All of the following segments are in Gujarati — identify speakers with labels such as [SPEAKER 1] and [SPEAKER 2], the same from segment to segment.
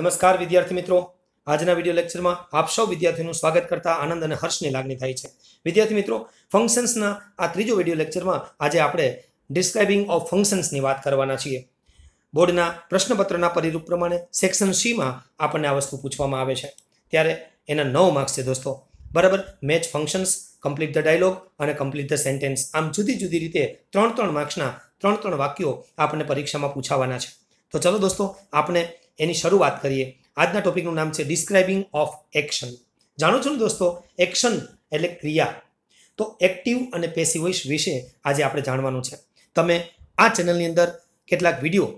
[SPEAKER 1] નમસ્કાર વિદ્યાર્થી મિત્રો આજના વિડીયો લેક્ચરમાં આપ સૌ વિદ્યાર્થીનું સ્વાગત કરતા આનંદ અને હર્ષની લાગણી થાય છે વિદ્યાર્થી મિત્રો ફંક્શન્સના આ ત્રીજો વિડીયો લેક્ચરમાં આજે આપણે ડિસ્ક્રાઇબિંગ ઓફ ફંક્શન્સની વાત કરવાના છીએ બોર્ડના પ્રશ્નપત્રના પરિરૂપ પ્રમાણે સેક્શન સીમાં આપણને આ વસ્તુ પૂછવામાં આવે છે ત્યારે એના નવ માર્ક્સ છે દોસ્તો બરાબર match functions complete the dialogue અને કમ્પ્લીટ ધ સેન્ટેન્સ આમ જુદી જુદી રીતે ત્રણ ત્રણ માર્ક્સના ત્રણ ત્રણ વાક્યો આપણને પરીક્ષામાં પૂછાવાના છે તો ચલો દોસ્તો આપણે એની શરૂઆત કરીએ આજના ટોપિકનું નામ છે ડિસ્ક્રાઇબિંગ ઓફ એક્શન જાણો છો ને દોસ્તો એક્શન એટલે ક્રિયા તો એક્ટિવ અને પેસિવ વિશે આજે આપણે જાણવાનું છે તમે આ ચેનલની અંદર કેટલાક વિડીયો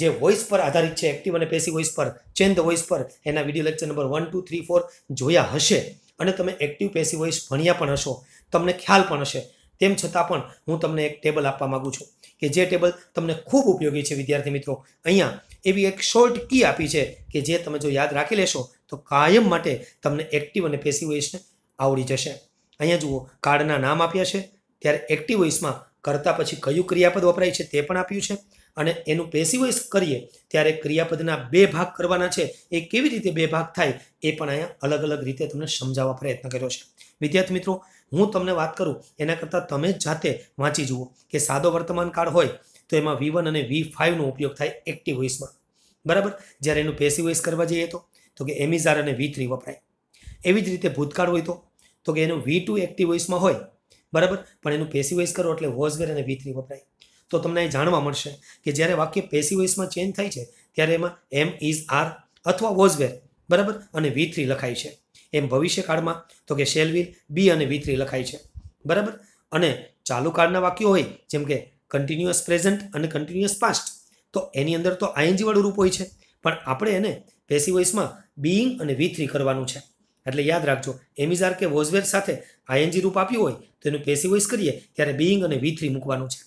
[SPEAKER 1] જે વોઇસ પર આધારિત છે એક્ટિવ અને પેસિવ વોઇસ પર ચેન ધ વોઇસ પર એના video lecture number one two three four જોયા હશે અને તમે એક્ટિવ પેસિવ વોઇસ ભણ્યા પણ હશો તમને ખ્યાલ પણ હશે તેમ છતાં પણ હું તમને એક ટેબલ આપવા માગું છું કે જે ટેબલ તમને ખૂબ ઉપયોગી છે વિદ્યાર્થી મિત્રો અહીંયા એવી એક શોર્ટ કી આપી છે કે જે તમે જો યાદ રાખી લેશો તો કાયમ માટે તમને એક્ટિવ અને પેસિવ વોઇસને આવડી જશે અહીંયા જુઓ કાર્ડના નામ આપ્યા છે ત્યારે એક્ટિવ વોઇસમાં કરતા પછી કયું ક્રિયાપદ વપરાય છે તે પણ આપ્યું છે અને એનું પેસિવાઇઝ કરીએ ત્યારે ક્રિયાપદના બે ભાગ કરવાના છે એ કેવી રીતે બે ભાગ થાય એ પણ અહીંયા અલગ અલગ રીતે તમને સમજાવવા પ્રયત્ન કર્યો છે વિદ્યાર્થી મિત્રો હું તમને વાત કરું એના કરતાં તમે જાતે વાંચી જુઓ કે સાદો વર્તમાન કાળ હોય તો એમાં વી વન અને વી ફાઇવનો ઉપયોગ થાય એક્ટિવ વોઇસમાં બરાબર જ્યારે એનું પેસિવ વોઇસ કરવા જઈએ તો તો કે એમિઝાર અને વી થ્રી વપરાય એવી જ રીતે ભૂતકાળ હોય તો તો કે એનું વી ટુ એક્ટિવ વોઇસમાં હોય બરાબર પણ એનું પેસિવ વોઇસ કરો એટલે વોઝવેર અને વી થ્રી વપરાય તો તમને એ જાણવા મળશે કે જ્યારે વાક્ય પેસી વોઇસમાં ચેન્જ થાય છે ત્યારે એમાં એમ ઇઝ આર અથવા વોઝવેર બરાબર અને વી થ્રી લખાય છે એમ ભવિષ્યકાળમાં તો કે શેલ વિલ બી અને વી થ્રી લખાય છે બરાબર અને ચાલુ કાળના વાક્યો હોય જેમ કે કન્ટિન્યુઅસ પ્રેઝન્ટ અને કન્ટિન્યુઅસ પાસ્ટ તો એની અંદર તો આઈએનજીવાળું રૂપ હોય છે પણ આપણે એને પેસી વોઇસમાં બીઈંગ અને વી થ્રી કરવાનું છે એટલે યાદ રાખજો એમિઝાર કે વોઝવેર સાથે આઈએનજી રૂપ આપ્યું હોય તો એનું પેસી વોઇસ કરીએ ત્યારે બીઇંગ અને વી થ્રી મૂકવાનું છે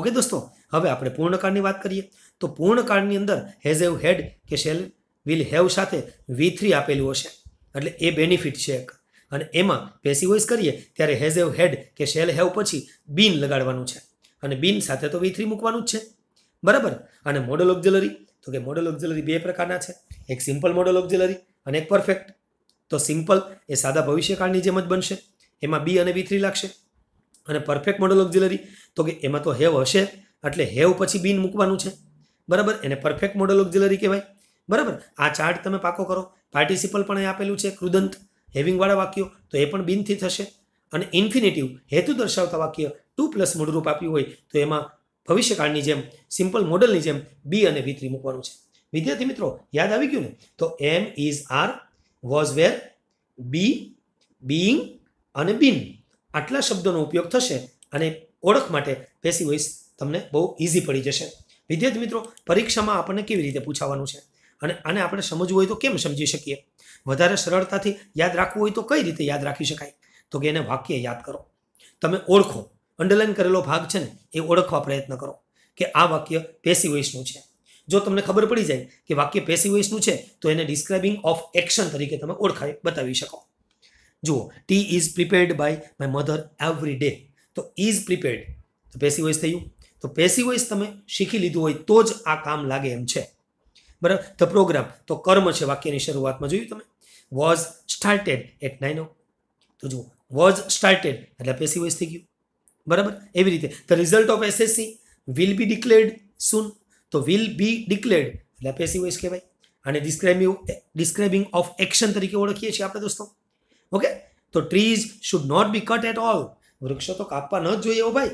[SPEAKER 1] ઓકે દોસ્તો હવે આપણે પૂર્ણકાળની વાત કરીએ તો પૂર્ણકાળની અંદર હેઝ હેવ હેડ કે શેલ વિલ હેવ સાથે વી થ્રી આપેલું હશે એટલે એ બેનિફિટ છે એક અને એમાં પેસિવોઇસ કરીએ ત્યારે હેઝ હેવ હેડ કે શેલ હેવ પછી બીન લગાડવાનું છે અને બીન સાથે તો વી થ્રી મૂકવાનું જ છે બરાબર અને મોડલ ઓફ જ્વેલરી તો કે મોડલ ઓફ જ્વેલરી બે પ્રકારના છે એક સિમ્પલ મોડલ ઓફ જ્વેલરી અને એક પરફેક્ટ તો સિમ્પલ એ સાદા ભવિષ્યકાળની જેમ જ બનશે એમાં બી અને બી થ્રી લાગશે અને પરફેક્ટ મોડલ ઓફ જ્વેલરી તો કે એમાં તો હેવ હશે એટલે હેવ પછી બીન મૂકવાનું છે બરાબર એને પરફેક્ટ મોડલ ઓફ જ્વેલરી કહેવાય બરાબર આ ચાર્ટ તમે પાકો કરો પાર્ટિસિપલ પણ એ આપેલું છે કૃદંત હેવિંગવાળા વાક્યો તો એ પણ બિનથી થશે અને ઇન્ફિનેટિવ હેતુ દર્શાવતા વાક્ય ટુ પ્લસ મૂળરૂપ આપ્યું હોય તો એમાં ભવિષ્યકાળની જેમ સિમ્પલ મોડલની જેમ બી અને વી થ્રી મૂકવાનું છે વિદ્યાર્થી મિત્રો યાદ આવી ગયું ને તો am is are was were be being અને બિન આટલા શબ્દોનો ઉપયોગ થશે અને ઓળખ માટે પેસી વોઇસ તમને બહુ ઇઝી પડી જશે વિદ્યાર્થી મિત્રો પરીક્ષામાં આપણને કેવી રીતે પૂછાવાનું છે અને આને આપણે સમજવું હોય તો કેમ સમજી શકીએ વધારે સરળતાથી યાદ રાખવું હોય તો કઈ રીતે યાદ રાખી શકાય તો કે એને વાક્ય યાદ કરો તમે ઓળખો અંડરલાઈન કરેલો ભાગ છે ને એ ઓળખવા પ્રયત્ન કરો કે આ વાક્ય પેસી છે જો તમને ખબર પડી જાય કે વાક્ય પેસી છે તો એને ડિસ્ક્રાઇબિંગ ઓફ એક્શન તરીકે તમે ઓળખાવી બતાવી શકો જુઓ tea is prepared by my mother every day તો ઇઝ પ્રિપેર્ડ તો પેસી થયું તો પેસી તમે શીખી લીધું હોય તો જ આ કામ લાગે એમ છે બરાબર ધ પ્રોગ્રામ તો કર્મ છે વાક્યની શરૂઆતમાં જોયું તમે વોઝ સ્ટાર્ટેડ એટ નાઇન ઓ તો જુઓ વોઝ સ્ટાર્ટેડ એટલે પેસી વોઇસ થઈ ગયું બરાબર એવી રીતે the result of SSC will be declared soon તો વિલ બી ડિક્લેર્ડ એટલે પેસી વોઇસ કહેવાય અને ડિસ્ક્રાઇબિંગ ડિસ્ક્રાઇબિંગ ઓફ એક્શન તરીકે ઓળખીએ છીએ આપણે દોસ્તો ઓકે તો trees should not be cut at all વૃક્ષો તો કાપવા ન જ જોઈએ ઓ ભાઈ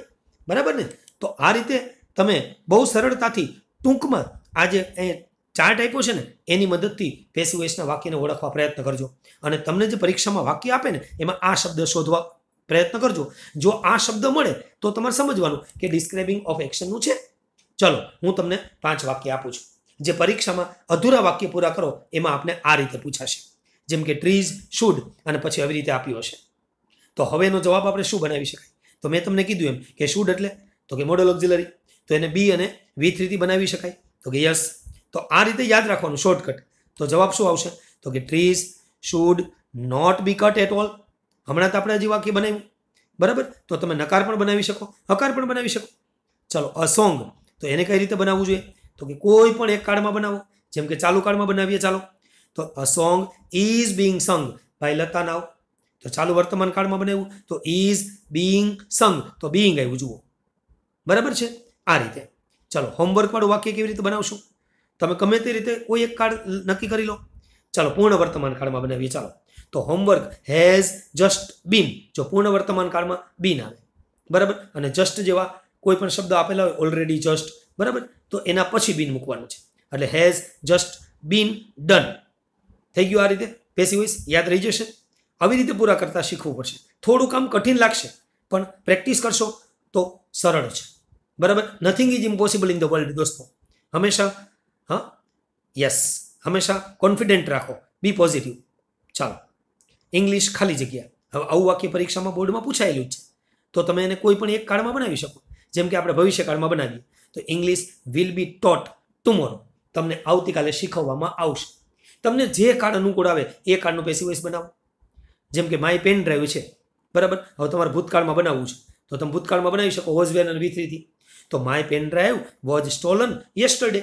[SPEAKER 1] બરાબર ને તો આ રીતે તમે બહુ સરળતાથી ટૂંકમાં આજે અહીં ચાર્ટ આપ્યો છે ને એની મદદથી પેસી વોઇસના વાક્યને ઓળખવા પ્રયત્ન કરજો અને તમને જે પરીક્ષામાં વાક્ય આપે ને એમાં આ શબ્દ શોધવા પ્રયત્ન કરજો જો આ શબ્દ મળે તો તમારે સમજવાનું કે ડિસ્ક્રાઇબિંગ ઓફ એક્શનનું છે ચલો હું તમને પાંચ વાક્ય આપું છું જે પરીક્ષામાં અધૂરા વાક્ય પૂરા કરો એમાં આપણે આ રીતે પૂછાશે જેમ કે ટ્રીઝ શુડ અને પછી આવી રીતે આપ્યું હશે તો હવેનો જવાબ આપણે શું બનાવી શકાય તો મેં તમને કીધું એમ કે શુડ એટલે તો કે મોડલ ઓક્ઝિલરી તો એને બી અને વી થ્રીથી બનાવી શકાય તો કે યસ તો આ રીતે યાદ રાખવાનું શોર્ટકટ તો જવાબ શું આવશે તો કે trees should not be cut at all હમણાં તો આપણે હજી વાક્ય બનાવ્યું બરાબર તો તમે નકાર પણ બનાવી શકો હકાર પણ બનાવી શકો ચલો અસોંગ તો એને કઈ રીતે બનાવવું જોઈએ તો કે કોઈ પણ એક કાળમાં બનાવો જેમ કે ચાલુ કાળમાં બનાવીએ ચાલો તો અસોંગ સોંગ ઇઝ બિંગ સંગ ભાઈ લતા નાવ તો ચાલુ વર્તમાન કાળમાં બનાવ્યું તો ઇઝ બિંગ સંગ તો બિંગ આવ્યું જુઓ બરાબર છે આ રીતે ચલો હોમવર્કવાળું વાક્ય કેવી રીતે બનાવશું તમે ગમે તે રીતે કોઈ એક કાર્ડ નક્કી કરી લો ચાલો પૂર્ણ વર્તમાન કાળમાં બનાવીએ ચાલો તો હોમવર્ક હેઝ જસ્ટ બીન જો પૂર્ણ વર્તમાન કાળમાં બીન આવે બરાબર અને જસ્ટ જેવા કોઈ પણ શબ્દ આપેલા હોય ઓલરેડી જસ્ટ બરાબર તો એના પછી બીન મૂકવાનું છે એટલે હેઝ જસ્ટ બીન ડન થઈ ગયું આ રીતે પેસી વોઇસ યાદ રહી જશે આવી રીતે પૂરા કરતાં શીખવું પડશે થોડું કામ કઠિન લાગશે પણ પ્રેક્ટિસ કરશો તો સરળ છે બરાબર nothing is impossible in the world દોસ્તો હંમેશા હા યસ હંમેશા કોન્ફિડન્ટ રાખો બી પોઝિટિવ ચાલો ઇંગ્લિશ ખાલી જગ્યા હવે આવું વાક્ય પરીક્ષામાં બોર્ડમાં પૂછાયેલું જ છે તો તમે એને કોઈ પણ એક કાળમાં બનાવી શકો જેમ કે આપણે ભવિષ્યકાળમાં બનાવીએ તો English will be taught tomorrow તમને આવતીકાલે શીખવવામાં આવશે તમને જે કાર્ડ અનુકૂળ આવે એ કાર્ડનું પેસિવોઇસ બનાવો જેમ કે માય પેન ડ્રાઈવ છે બરાબર હવે તમારે ભૂતકાળમાં બનાવવું છે તો તમે ભૂતકાળમાં બનાવી શકો વોઝ વેન અને થ્રીથી તો my pen drive was stolen yesterday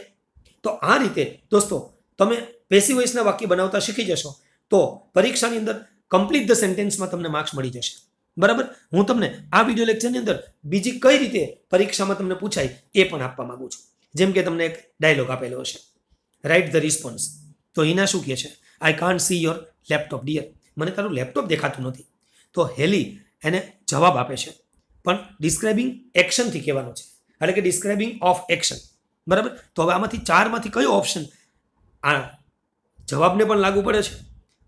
[SPEAKER 1] તો આ રીતે દોસ્તો તમે પેસી વોઇસના વાક્ય બનાવતા શીખી જશો તો પરીક્ષાની અંદર કમ્પ્લીટ ધ સેન્ટેન્સમાં તમને માર્ક્સ મળી જશે બરાબર હું તમને આ વિડીયો લેક્ચરની અંદર બીજી કઈ રીતે પરીક્ષામાં તમને પૂછાય એ પણ આપવા માંગુ છું જેમ કે તમને એક ડાયલોગ આપેલો હશે રાઇટ ધ રિસ્પોન્સ તો એના શું કહે છે I can't see your laptop dear મને તારું લેપટોપ દેખાતું નથી તો હેલી એને જવાબ આપે છે પણ ડિસ્ક્રાઇબિંગ એક્શનથી કહેવાનું છે એટલે કે ડિસ્ક્રાઇબિંગ ઓફ એક્શન બરાબર તો હવે આમાંથી ચારમાંથી કયો ઓપ્શન આ જવાબને પણ લાગુ પડે છે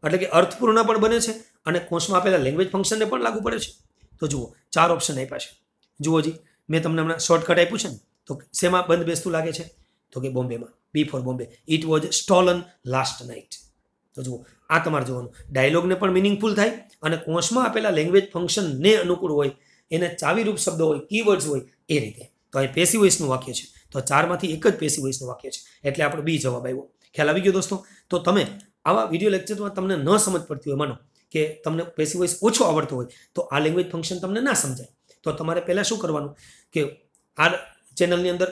[SPEAKER 1] એટલે કે અર્થપૂર્ણ પણ બને છે અને કોર્સમાં આપેલા લેંગ્વેજ ફંક્શનને પણ લાગુ પડે છે તો જુઓ ચાર ઓપ્શન આપ્યા છે જુઓ જી મેં તમને હમણાં શોર્ટકટ આપ્યું છે ને તો શેમાં બંધ બેસતું લાગે છે તો કે બોમ્બેમાં B for Bombay it was stolen last night તો જુઓ આ તમારે જોવાનું ડાયલોગને પણ મિનિંગફુલ થાય અને કોર્સમાં આપેલા લેંગ્વેજ ફંક્શનને અનુકૂળ હોય એને ચાવીરૂપ શબ્દો હોય કીવર્ડ્સ હોય એ રીતે તો અહીં પેસિવોઇસનું વાક્ય છે તો ચારમાંથી એક જ પેસી વોઇસનું વાક્ય છે એટલે આપણો બી જવાબ આવ્યો ખ્યાલ આવી ગયો દોસ્તો તો તમે આવા વિડીયો લેક્ચરમાં તમને ન સમજ પડતી હોય માનો કે તમને પેસી વોઇસ ઓછો આવડતો હોય તો આ લેંગ્વેજ ફંક્શન તમને ના સમજાય તો તમારે પહેલાં શું કરવાનું કે આ ચેનલની અંદર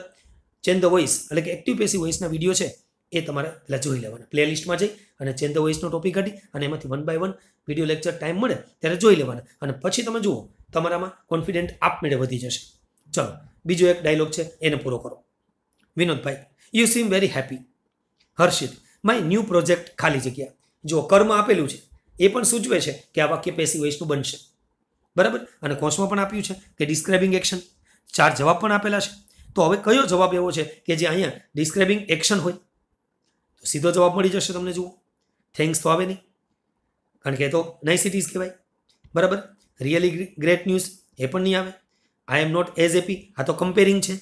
[SPEAKER 1] ચેન ધ વોઇસ એટલે કે એક્ટિવ પેસી વોઇસના વિડીયો છે એ તમારે પહેલાં જોઈ લેવાના પ્લેલિસ્ટમાં જઈ અને ચેન ધ વોઇસનો ટોપિક કાઢી અને એમાંથી one by one video lecture time મળે ત્યારે જોઈ લેવાના અને પછી તમે જુઓ તમારામાં કોન્ફિડન્ટ આપમેળે વધી જશે ચલો બીજો એક ડાયલોગ છે એને પૂરો કરો Vinodbhai you seem very happy Harshit my new project ખાલી જગ્યા જો કર્મ આપેલું છે એ પણ સૂચવે છે કે આ વાક્ય પેસી વોઇસનું બનશે બરાબર અને કોર્સમાં પણ આપ્યું છે કે ડિસ્ક્રાઇબિંગ એક્શન ચાર જવાબ પણ આપેલા છે તો હવે કયો જવાબ એવો છે કે જે અહીંયા ડિસ્ક્રાઇબિંગ એક્શન હોય તો સીધો જવાબ મળી જશે તમને જુઓ થેન્ક્સ તો આવે નહીં કારણ કે એ તો સિટીઝ કહેવાય બરાબર રિયલી ગ્રેટ ન્યૂઝ એ પણ નહીં આવે I am not as happy આ તો કમ્પેરિંગ છે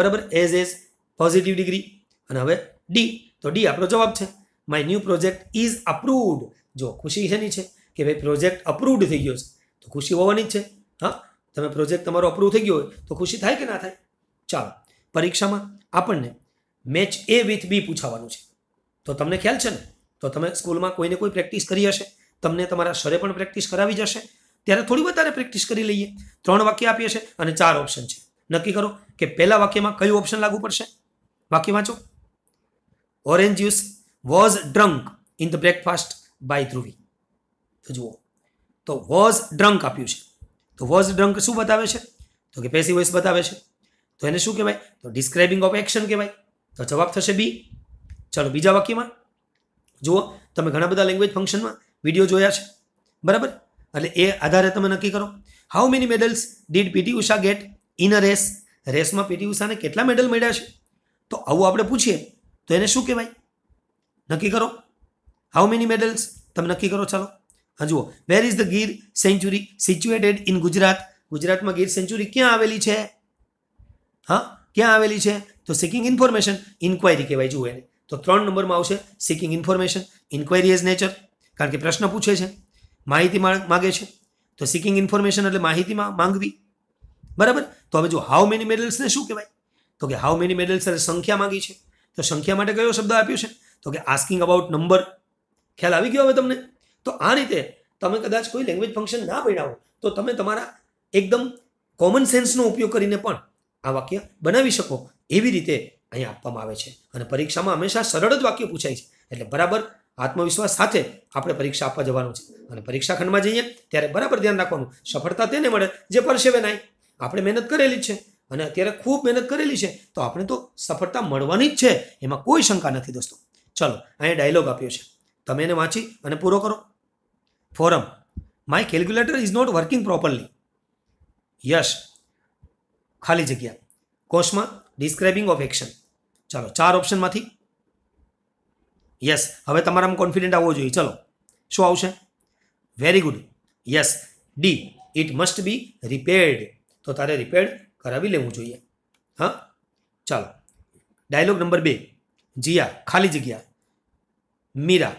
[SPEAKER 1] બરાબર એઝ એઝ પોઝિટિવ ડિગ્રી અને હવે ડી તો ડી આપણો જવાબ છે my new project is approved જો ખુશી શેની છે કે ભાઈ પ્રોજેક્ટ અપ્રૂવડ થઈ ગયો છે તો ખુશી હોવાની જ છે હા તમે પ્રોજેક્ટ તમારો અપ્રૂવ થઈ ગયો હોય તો ખુશી થાય કે ના થાય ચાલો પરીક્ષામાં આપણને મેચ એ વિથ બી પૂછાવાનું છે તો તમને ખ્યાલ છે ને તો તમે સ્કૂલમાં કોઈને કોઈ પ્રેક્ટિસ કરી હશે તમને તમારા સરે પણ પ્રેક્ટિસ કરાવી જશે ત્યારે થોડી વધારે પ્રેક્ટિસ કરી લઈએ ત્રણ વાક્ય આપીએ છે અને ચાર ઓપ્શન છે નક્કી કરો કે પહેલા વાક્યમાં કયું ઓપ્શન લાગુ પડશે વાક્ય વાંચો orange juice was drunk in the breakfast by Dhruvi તો જુઓ તો વોઝ ડ્રંક આપ્યું છે તો વોઝ ડ્રંક શું બતાવે છે તો કે પેસી વોઇસ બતાવે છે તો એને શું કહેવાય તો ડિસ્ક્રાઇબિંગ ઓફ એક્શન કહેવાય તો જવાબ થશે બી ચલો બીજા વાક્યમાં જુઓ તમે ઘણા બધા લેંગ્વેજ ફંક્શનમાં વિડીયો જોયા છે બરાબર એટલે એ આધારે તમે નક્કી કરો how many medals did PT Usha get in a race રેસમાં પીટી ઉષાને કેટલા મેડલ મળ્યા છે તો આવું આપણે પૂછીએ તો એને શું કહેવાય નક્કી કરો હાઉ મેની મેડલ્સ તમે નક્કી કરો ચાલો હા જુઓ where is the Gir sanctuary situated in Gujarat ગુજરાતમાં ગીર સેન્ચુરી ક્યાં આવેલી છે હા ક્યાં આવેલી છે તો સિકિંગ ઇન્ફોર્મેશન ઇન્ક્વાયરી કહેવાય જુઓ એને તો ત્રણ નંબરમાં આવશે seeking information inquiry as nature કારણ કે પ્રશ્ન પૂછે છે માહિતી માગે છે તો સિકિંગ ઇન્ફોર્મેશન એટલે માહિતીમાં માંગવી બરાબર તો હવે જો હાઉ મેની મેડલ્સને શું કહેવાય તો કે હાઉ મેની મેડલ્સ સર સંખ્યા માંગી છે તો સંખ્યા માટે કયો શબ્દ આપ્યો છે તો કે આસ્કિંગ અબાઉટ નંબર ખ્યાલ આવી ગયો હવે તમને તો આ રીતે તમે કદાચ કોઈ લેંગ્વેજ ફંક્શન ના ભણાવો તો તમે તમારા એકદમ કોમન સેન્સનો ઉપયોગ કરીને પણ આ વાક્ય બનાવી શકો એવી રીતે અહીં આપવામાં આવે છે અને પરીક્ષામાં હંમેશા સરળ જ વાક્ય પૂછાય છે એટલે બરાબર આત્મવિશ્વાસ સાથે આપણે પરીક્ષા આપવા જવાનું છે અને પરીક્ષા ખંડમાં જઈએ ત્યારે બરાબર ધ્યાન રાખવાનું સફળતા તેને મળે જે પરસેવે નહીં આપણે મહેનત કરેલી જ છે અને અત્યારે ખૂબ મહેનત કરેલી છે તો આપણે તો સફળતા મળવાની જ છે એમાં કોઈ શંકા નથી દોસ્તો ચલો અહીંયા ડાયલોગ આપ્યો છે તમે એને વાંચી અને પૂરો કરો ફોરમ my calculator is not working properly Yash ખાલી જગ્યા કોષમાં ડિસ્ક્રાઇબિંગ ઓફ એક્શન ચાલો ચાર ઓપ્શનમાંથી યસ હવે તમારામાં કોન્ફિડન્ટ આવવો જોઈએ ચલો શું આવશે very good yes D it must be repaired તો તારે રિપેર્ડ કરાવી લેવું જોઈએ હા ચાલો ડાયલોગ નંબર બે જીયા ખાલી જગ્યા Meera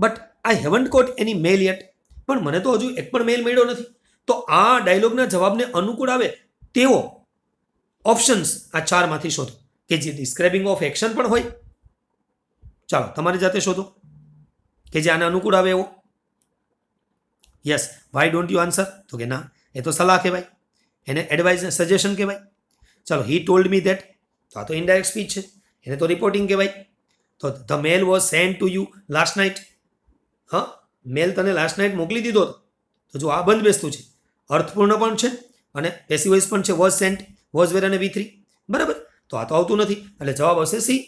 [SPEAKER 1] but I haven't caught any mail yet પણ મને તો હજુ એક પણ મેલ મળ્યો નથી તો આ ડાયલોગના જવાબને અનુકૂળ આવે તેવો ઓપ્શન્સ આ ચારમાંથી શોધો કે જે ડિસ્ક્રાઇબિંગ ઓફ એક્શન પણ હોય ચાલો તમારી જાતે શોધો કે જે આને અનુકૂળ આવે એવો yes why don't you answer તો કે ના એ તો સલાહ કહેવાય એને એડવાઇઝ સજેશન કહેવાય ચાલો હી ટોલ્ડ મી દેટ તો આ તો ઇનડાયરેક્ટ સ્પીચ છે એને તો રિપોર્ટિંગ કહેવાય તો the mail was send to you last night હા મેલ તને લાસ્ટ નાઇટ મોકલી દીધો તો જો આ બંધ બેસતું છે અર્થપૂર્ણ પણ છે અને પેસિવાઇઝ પણ છે વોઝ સેન્ટ વોઝ વેર અને વી થ્રી બરાબર તો આ તો આવતું નથી એટલે જવાબ હશે સી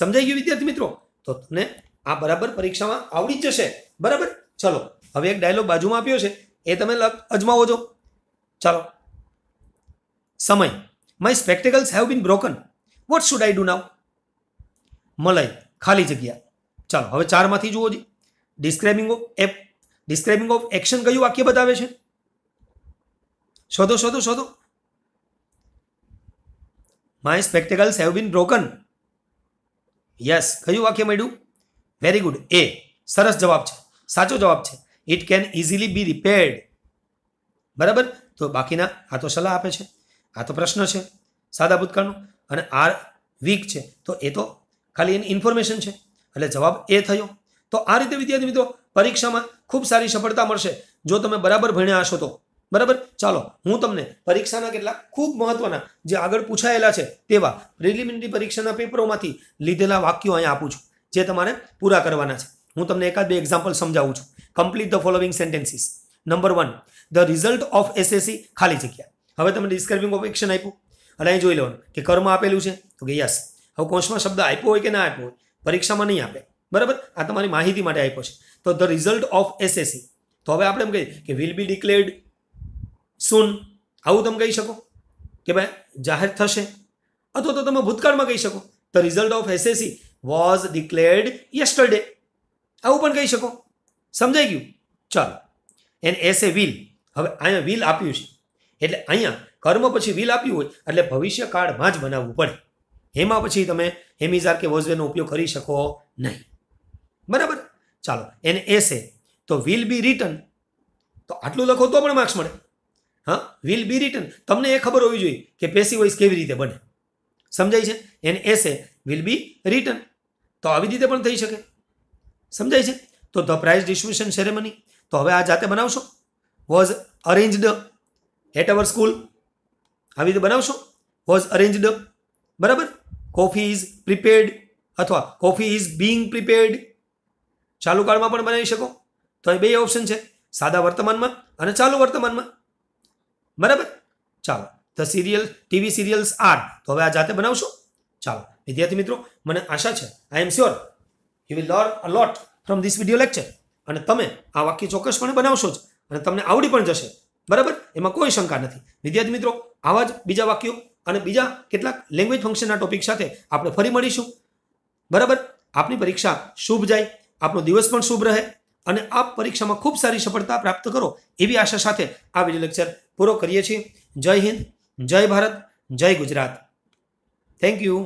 [SPEAKER 1] સમજાઈ ગયું વિદ્યાર્થી મિત્રો તો તને આ બરાબર પરીક્ષામાં આવડી જ જશે બરાબર ચલો હવે એક ડાયલોગ બાજુમાં આપ્યો છે એ તમે અજમાવો છો ચાલો સમય my spectacles have been broken what should I do now Malay ખાલી જગ્યા ચાલો હવે ચારમાંથી જુઓ જી ડિસ્ક્રાઇબિંગ ઓફ એપ ડિસ્ક્રાઇબિંગ ઓફ એક્શન કયું વાક્ય બતાવે છે શોધો શોધો શોધો my spectacles have been broken yes કયું વાક્ય મળ્યું વેરી ગુડ એ સરસ જવાબ છે સાચો જવાબ છે it can easily be repaired બરાબર તો બાકીના આ તો સલાહ આપે છે આ તો પ્રશ્ન છે સાદા ભૂતકાળનો અને આર વીક છે તો એ તો ખાલી એની ઇન્ફોર્મેશન છે એટલે જવાબ એ થયો તો આ રીતે વિદ્યાર્થી મિત્રો પરીક્ષામાં ખૂબ સારી સફળતા મળશે જો તમે બરાબર ભણ્યા હશો તો બરાબર ચાલો હું તમને પરીક્ષાના કેટલાક ખૂબ મહત્વના જે આગળ પૂછાયેલા છે તેવા પ્રિલિમિનરી પરીક્ષાના પેપરોમાંથી લીધેલા વાક્યો અહીંયા આપું છું જે તમારે પૂરા કરવાના છે હું તમને એકાદ બે એક્ઝામ્પલ સમજાવું છું complete the following sentences number one the result of SSC ખાલી જગ્યા હવે તમે ડિસ્ક્રાઇબિંગ ઓફ એક્શન આપ્યું અને અહીં જોઈ લેવાનું કે કર્મ આપેલું છે તો કે યસ હવે કોન્સમાં શબ્દ આપ્યો હોય કે ના આપ્યો હોય પરીક્ષામાં નહીં આપે બરાબર આ તમારી માહિતી માટે આપ્યો છે તો ધ રિઝલ્ટ ઓફ એસએસસી તો હવે આપણે એમ કહીએ કે વિલ બી ડિક્લેર્ડ સૂન આવું તમે કહી શકો કે ભાઈ જાહેર થશે અથવા તો તમે ભૂતકાળમાં કહી શકો the result of SSC was declared yesterday આવું પણ કહી શકો સમજાઈ ગયું ચાલો એન એસ એ વિલ હવે અહીંયા વિલ આપ્યું છે એટલે અહીંયા કર્મ પછી વિલ આપ્યું હોય એટલે ભવિષ્યકાળમાં જ બનાવવું પડે એમાં પછી તમે હેમિઝાર કે વોઝવેનો ઉપયોગ કરી શકો નહીં બરાબર ચાલો એને એસે તો વિલ બી રિટર્ન તો આટલું લખો તો પણ માર્ક્સ મળે હા વિલ બી રિટર્ન તમને એ ખબર હોવી જોઈએ કે પેસી વોઇસ કેવી રીતે બને સમજાય છે એને એસે વિલ બી રિટર્ન તો આવી રીતે પણ થઈ શકે સમજાય છે તો ધ પ્રાઇઝ ડિસ્ટ્રીબ્યુશન સેરેમની તો હવે આ જાતે બનાવશો was arranged at our school આવી રીતે બનાવશો વોઝ અરેન્જડ બરાબર કોફી ઇઝ પ્રિપેર્ડ અથવા કોફી ઇઝ બિંગ પ્રિપેર્ડ ચાલુ કાળમાં પણ બનાવી શકો તો એ બે ઓપ્શન છે સાદા વર્તમાનમાં અને ચાલુ વર્તમાનમાં બરાબર ચાલો the serial TV serials are તો હવે આ જાતે બનાવશો ચાલો વિદ્યાર્થી મિત્રો મને આશા છે I am sure you will learn a lot from this video lecture અને તમે આ વાક્ય ચોક્કસપણે બનાવશો જ અને તમને આવડી પણ જશે બરાબર એમાં કોઈ શંકા નથી વિદ્યાર્થી મિત્રો આવા જ બીજા વાક્યો અને બીજા કેટલાક લેંગ્વેજ ફંક્શનના ટોપિક સાથે આપણે ફરી મળીશું બરાબર આપની પરીક્ષા શુભ જાય આપનો દિવસ પણ શુભ રહે અને આપ પરીક્ષામાં ખૂબ સારી સફળતા પ્રાપ્ત કરો એવી આશા સાથે આ વિડીયો લેક્ચર પૂરો કરીએ છીએ જય હિન્દ જય ભારત જય ગુજરાત થેન્ક યુ